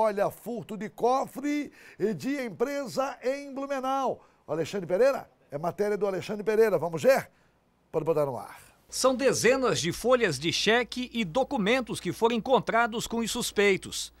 Olha, furto de cofre e de empresa em Blumenau. Alexandre Pereira? É matéria do Alexandre Pereira. Vamos ver? Pode botar no ar. São dezenas de folhas de cheque e documentos que foram encontrados com os suspeitos.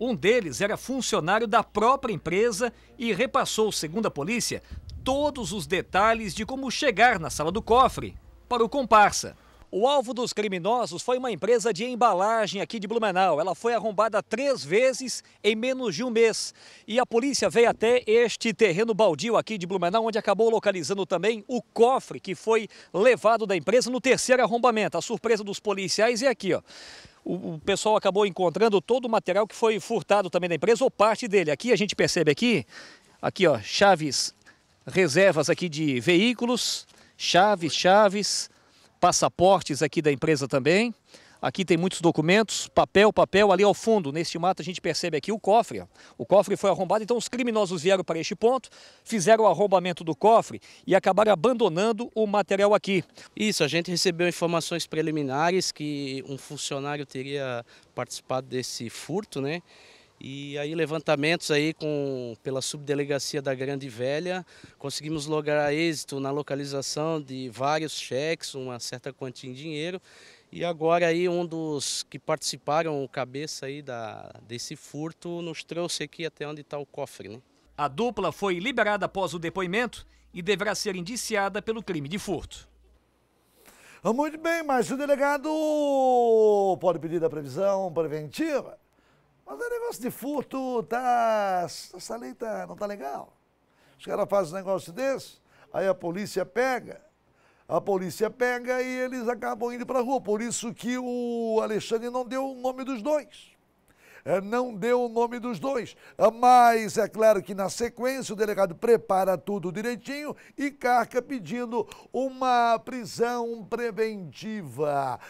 Um deles era funcionário da própria empresa e repassou, segundo a polícia, todos os detalhes de como chegar na sala do cofre para o comparsa. O alvo dos criminosos foi uma empresa de embalagem aqui de Blumenau. Ela foi arrombada três vezes em menos de um mês. E a polícia veio até este terreno baldio aqui de Blumenau, onde acabou localizando também o cofre que foi levado da empresa no terceiro arrombamento. A surpresa dos policiais é aqui, ó o, pessoal acabou encontrando todo o material que foi furtado também da empresa ou parte dele. Aqui a gente percebe aqui, aqui ó, chaves, reservas aqui de veículos, chaves, chaves, passaportes aqui da empresa também. Aqui tem muitos documentos, papel, papel. Ali ao fundo, neste mato, a gente percebe aqui o cofre. O cofre foi arrombado, então os criminosos vieram para este ponto, fizeram o arrombamento do cofre e acabaram abandonando o material aqui. Isso, a gente recebeu informações preliminares que um funcionário teria participado desse furto, né? E aí levantamentos aí com, pela subdelegacia da Grande Velha, conseguimos lograr êxito na localização de vários cheques, uma certa quantia em dinheiro. E agora aí um dos que participaram, o cabeça aí da, desse furto, nos trouxe aqui até onde está o cofre. Né? A dupla foi liberada após o depoimento e deverá ser indiciada pelo crime de furto. Ah, muito bem, mas o delegado pode pedir a previsão preventiva. Mas é negócio de furto, tá? Essa lei tá, não tá legal. Os caras fazem um negócio desse, aí a polícia pega. A polícia pega e eles acabam indo para a rua. Por isso que o Alexandre não deu o nome dos dois. É, não deu o nome dos dois. É, mas é claro que na sequência o delegado prepara tudo direitinho e carca pedindo uma prisão preventiva.